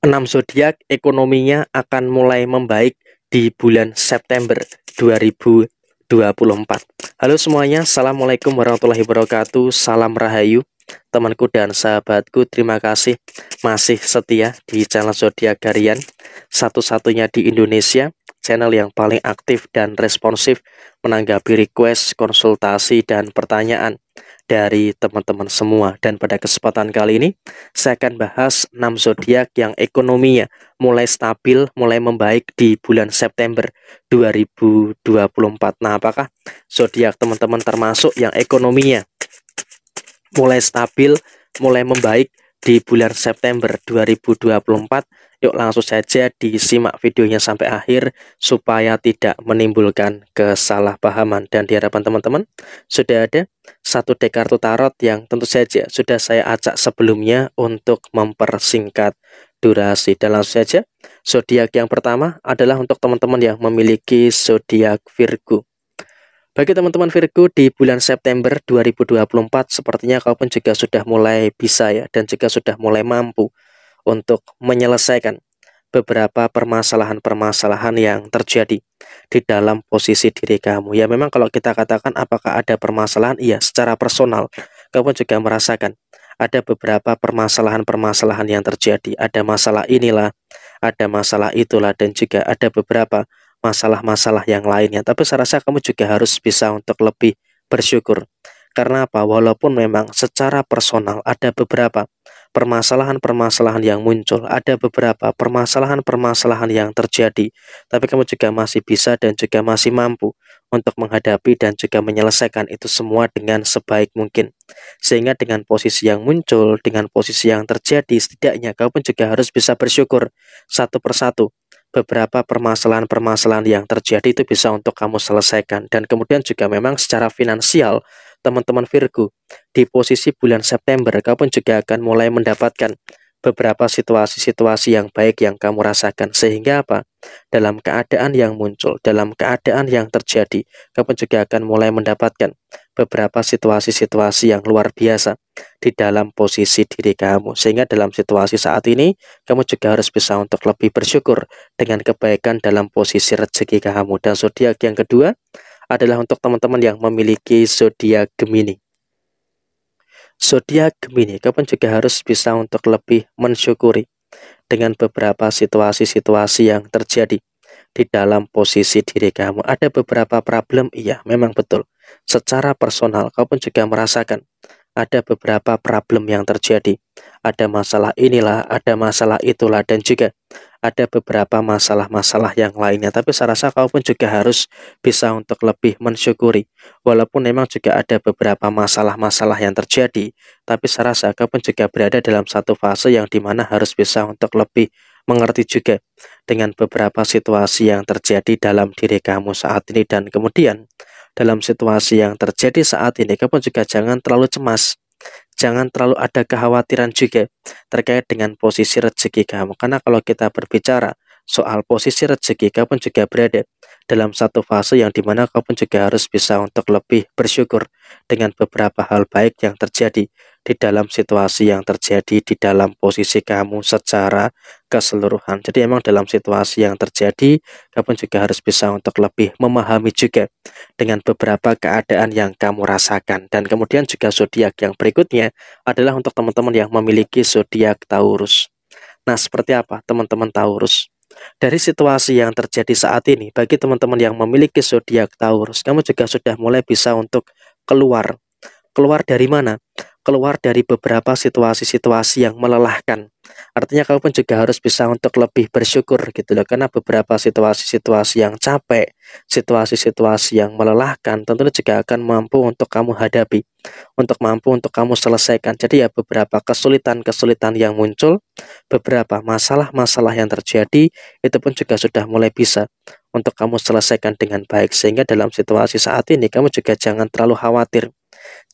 6 zodiak ekonominya akan mulai membaik di bulan September 2024. Halo semuanya, Assalamualaikum warahmatullahi wabarakatuh, salam rahayu, temanku dan sahabatku, terima kasih masih setia di channel Zodiak Harian, satu-satunya di Indonesia, channel yang paling aktif dan responsif menanggapi request, konsultasi, dan pertanyaan dari teman-teman semua. Dan pada kesempatan kali ini, saya akan bahas 6 zodiak yang ekonominya mulai stabil, mulai membaik di bulan September 2024. Nah, apakah zodiak teman-teman termasuk yang ekonominya mulai stabil, mulai membaik di bulan September 2024. Yuk langsung saja disimak videonya sampai akhir supaya tidak menimbulkan kesalahpahaman. Dan diharapkan teman-teman sudah ada satu dek kartu tarot yang tentu saja sudah saya acak sebelumnya untuk mempersingkat durasi. Dan langsung saja zodiak yang pertama adalah untuk teman-teman yang memiliki zodiak Virgo. Bagi teman-teman Virgo di bulan September 2024 sepertinya kau pun juga sudah mulai bisa ya dan juga sudah mulai mampu untuk menyelesaikan beberapa permasalahan-permasalahan yang terjadi di dalam posisi diri kamu. Ya memang kalau kita katakan apakah ada permasalahan? Iya, secara personal kau pun juga merasakan ada beberapa permasalahan-permasalahan yang terjadi. Ada masalah inilah, ada masalah itulah dan juga ada beberapa masalah-masalah yang lainnya. Tapi saya rasa kamu juga harus bisa untuk lebih bersyukur. Karena apa? Walaupun memang secara personal ada beberapa permasalahan-permasalahan yang muncul, ada beberapa permasalahan-permasalahan yang terjadi, tapi kamu juga masih bisa dan juga masih mampu untuk menghadapi dan juga menyelesaikan itu semua dengan sebaik mungkin. Sehingga dengan posisi yang muncul, dengan posisi yang terjadi, setidaknya kamu pun juga harus bisa bersyukur satu persatu beberapa permasalahan-permasalahan yang terjadi itu bisa untuk kamu selesaikan dan kemudian juga memang secara finansial teman-teman Virgo di posisi bulan September kamu juga akan mulai mendapatkan beberapa situasi-situasi yang baik yang kamu rasakan sehingga apa dalam keadaan yang muncul dalam keadaan yang terjadi kamu juga akan mulai mendapatkan beberapa situasi-situasi yang luar biasa di dalam posisi diri kamu. Sehingga dalam situasi saat ini, kamu juga harus bisa untuk lebih bersyukur dengan kebaikan dalam posisi rezeki kamu. Dan zodiak yang kedua adalah untuk teman-teman yang memiliki zodiak Gemini. Zodiak Gemini, kamu juga harus bisa untuk lebih mensyukuri dengan beberapa situasi-situasi yang terjadi di dalam posisi diri kamu. Ada beberapa problem, iya, memang betul. Secara personal, kau pun juga merasakan ada beberapa problem yang terjadi. Ada masalah inilah, ada masalah itulah, dan juga ada beberapa masalah-masalah yang lainnya. Tapi saya rasa kau pun juga harus bisa untuk lebih mensyukuri. Walaupun memang juga ada beberapa masalah-masalah yang terjadi, tapi saya rasa kau pun juga berada dalam satu fase yang dimana harus bisa untuk lebih mengerti juga dengan beberapa situasi yang terjadi dalam diri kamu saat ini dan kemudian dalam situasi yang terjadi saat ini. Kamu juga jangan terlalu cemas. Jangan terlalu ada kekhawatiran juga terkait dengan posisi rezeki kamu. Karena kalau kita berbicara soal posisi rezeki kapan juga berada dalam satu fase yang dimana kapan juga harus bisa untuk lebih bersyukur dengan beberapa hal baik yang terjadi di dalam situasi yang terjadi di dalam posisi kamu secara keseluruhan. Jadi emang dalam situasi yang terjadi, kamu juga harus bisa untuk lebih memahami juga dengan beberapa keadaan yang kamu rasakan. Dan kemudian juga zodiak yang berikutnya adalah untuk teman-teman yang memiliki zodiak Taurus. Nah, seperti apa teman-teman Taurus? Dari situasi yang terjadi saat ini, bagi teman-teman yang memiliki zodiak Taurus, kamu juga sudah mulai bisa untuk keluar. Keluar dari mana? Keluar dari beberapa situasi-situasi yang melelahkan. Artinya kamu pun juga harus bisa untuk lebih bersyukur gitu loh karena beberapa situasi-situasi yang capek, situasi-situasi yang melelahkan tentu juga akan mampu untuk kamu hadapi, untuk mampu untuk kamu selesaikan. Jadi ya beberapa kesulitan-kesulitan yang muncul, beberapa masalah-masalah yang terjadi itu pun juga sudah mulai bisa untuk kamu selesaikan dengan baik sehingga dalam situasi saat ini kamu juga jangan terlalu khawatir,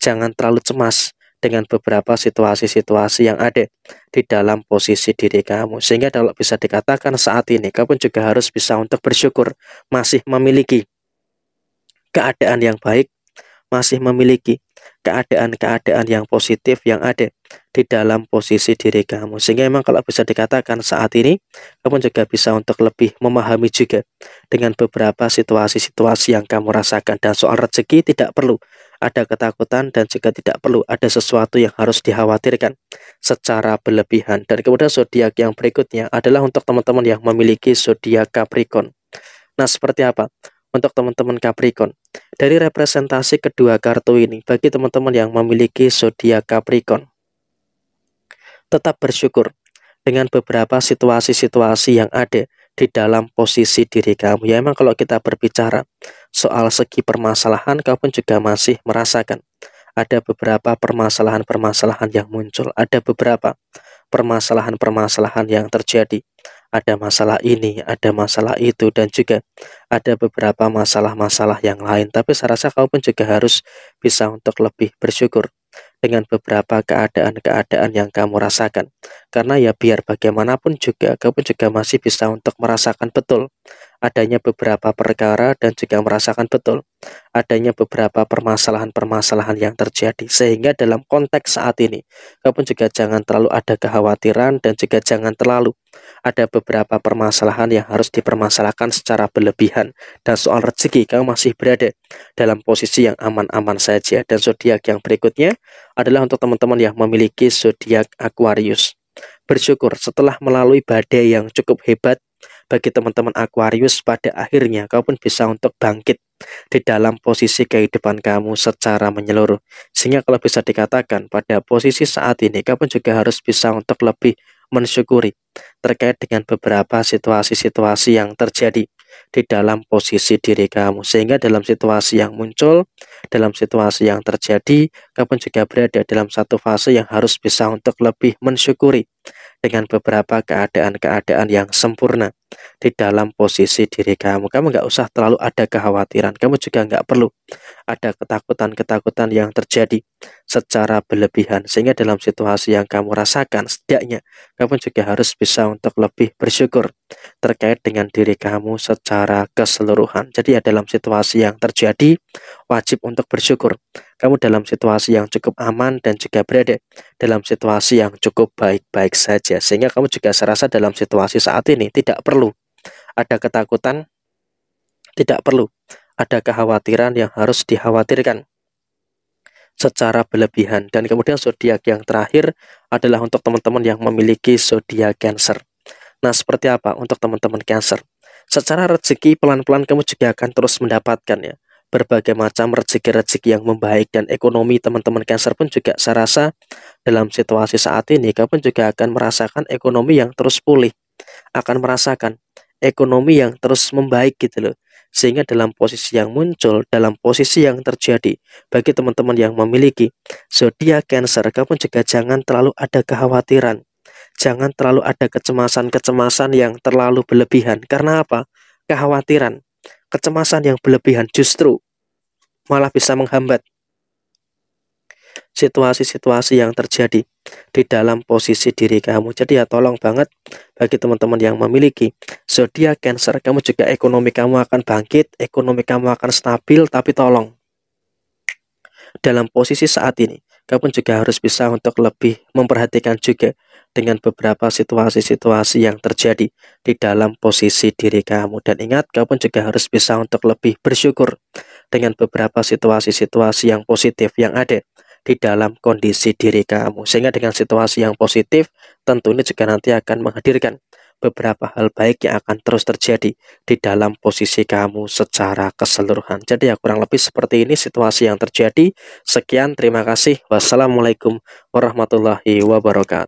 jangan terlalu cemas dengan beberapa situasi-situasi yang ada di dalam posisi diri kamu. Sehingga kalau bisa dikatakan saat ini, kamu juga harus bisa untuk bersyukur masih memiliki keadaan yang baik, masih memiliki keadaan-keadaan yang positif yang ada di dalam posisi diri kamu. Sehingga memang kalau bisa dikatakan saat ini, kamu juga bisa untuk lebih memahami juga dengan beberapa situasi-situasi yang kamu rasakan. Dan soal rezeki tidak perlu ada ketakutan dan juga tidak perlu ada sesuatu yang harus dikhawatirkan secara berlebihan. Dan kemudian zodiak yang berikutnya adalah untuk teman-teman yang memiliki zodiak Capricorn. Nah, seperti apa? Untuk teman-teman Capricorn, dari representasi kedua kartu ini bagi teman-teman yang memiliki zodiak Capricorn, tetap bersyukur dengan beberapa situasi-situasi yang ada di dalam posisi diri kamu. Ya emang kalau kita berbicara soal segi permasalahan, kau pun juga masih merasakan ada beberapa permasalahan-permasalahan yang muncul, ada beberapa permasalahan-permasalahan yang terjadi. Ada masalah ini, ada masalah itu, dan juga ada beberapa masalah-masalah yang lain. Tapi saya rasa kau pun juga harus bisa untuk lebih bersyukur dengan beberapa keadaan-keadaan yang kamu rasakan. Karena ya biar bagaimanapun juga, kamu juga masih bisa untuk merasakan betul adanya beberapa perkara dan juga merasakan betul adanya beberapa permasalahan-permasalahan yang terjadi sehingga dalam konteks saat ini kau pun juga jangan terlalu ada kekhawatiran dan juga jangan terlalu ada beberapa permasalahan yang harus dipermasalahkan secara berlebihan dan soal rezeki kau masih berada dalam posisi yang aman-aman saja dan zodiak yang berikutnya adalah untuk teman-teman yang memiliki zodiak Aquarius bersyukur setelah melalui badai yang cukup hebat bagi teman-teman Aquarius pada akhirnya kau pun bisa untuk bangkit di dalam posisi kehidupan kamu secara menyeluruh. Sehingga kalau bisa dikatakan pada posisi saat ini kau pun juga harus bisa untuk lebih mensyukuri terkait dengan beberapa situasi-situasi yang terjadi di dalam posisi diri kamu sehingga dalam situasi yang muncul dalam situasi yang terjadi kau pun juga berada dalam satu fase yang harus bisa untuk lebih mensyukuri dengan beberapa keadaan-keadaan yang sempurna di dalam posisi diri kamu. Kamu nggak usah terlalu ada kekhawatiran. Kamu juga nggak perlu ada ketakutan-ketakutan yang terjadi secara berlebihan. Sehingga dalam situasi yang kamu rasakan, setidaknya kamu juga harus bisa untuk lebih bersyukur terkait dengan diri kamu secara keseluruhan. Jadi ya dalam situasi yang terjadi, wajib untuk bersyukur kamu dalam situasi yang cukup aman dan juga berada dalam situasi yang cukup baik-baik saja. Sehingga kamu juga serasa dalam situasi saat ini tidak perlu ada ketakutan, tidak perlu ada kekhawatiran yang harus dikhawatirkan secara berlebihan. Dan kemudian zodiak yang terakhir adalah untuk teman-teman yang memiliki zodiak Cancer. Nah, seperti apa untuk teman-teman Cancer? Secara rezeki pelan-pelan kamu juga akan terus mendapatkan ya berbagai macam rezeki-rezeki yang membaik dan ekonomi teman-teman Cancer pun juga saya rasa dalam situasi saat ini kamu pun juga akan merasakan ekonomi yang terus pulih, akan merasakan ekonomi yang terus membaik gitu loh. Sehingga dalam posisi yang muncul, dalam posisi yang terjadi bagi teman-teman yang memiliki zodiak Cancer, kamu juga jangan terlalu ada kekhawatiran. Jangan terlalu ada kecemasan-kecemasan yang terlalu berlebihan. Karena apa? Kekhawatiran kecemasan yang berlebihan justru malah bisa menghambat situasi-situasi yang terjadi di dalam posisi diri kamu. Jadi ya tolong banget bagi teman-teman yang memiliki zodiak Cancer, kamu juga ekonomi kamu akan bangkit, ekonomi kamu akan stabil, tapi tolong dalam posisi saat ini, kamu juga harus bisa untuk lebih memperhatikan juga dengan beberapa situasi-situasi yang terjadi di dalam posisi diri kamu. Dan ingat, kamu juga harus bisa untuk lebih bersyukur dengan beberapa situasi-situasi yang positif yang ada di dalam kondisi diri kamu. Sehingga dengan situasi yang positif, tentu ini juga nanti akan menghadirkan beberapa hal baik yang akan terus terjadi di dalam posisi kamu secara keseluruhan. Jadi ya kurang lebih seperti ini situasi yang terjadi. Sekian, terima kasih. Wassalamualaikum warahmatullahi wabarakatuh.